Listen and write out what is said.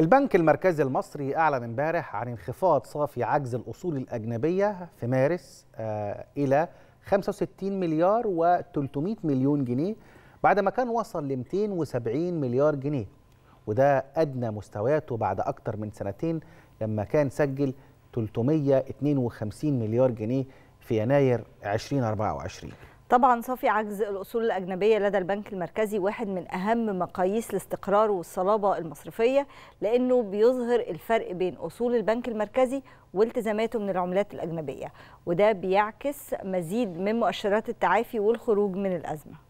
البنك المركزي المصري أعلن امبارح عن انخفاض صافي عجز الأصول الأجنبية في مارس آه، إلى 65 مليار و300 مليون جنيه بعدما كان وصل ل 270 مليار جنيه وده أدنى مستوياته بعد أكتر من سنتين لما كان سجل 352 مليار جنيه في يناير 2024 طبعا صافي عجز الاصول الاجنبيه لدى البنك المركزي واحد من اهم مقاييس الاستقرار والصلابه المصرفيه لانه بيظهر الفرق بين اصول البنك المركزي والتزاماته من العملات الاجنبيه وده بيعكس مزيد من مؤشرات التعافي والخروج من الازمه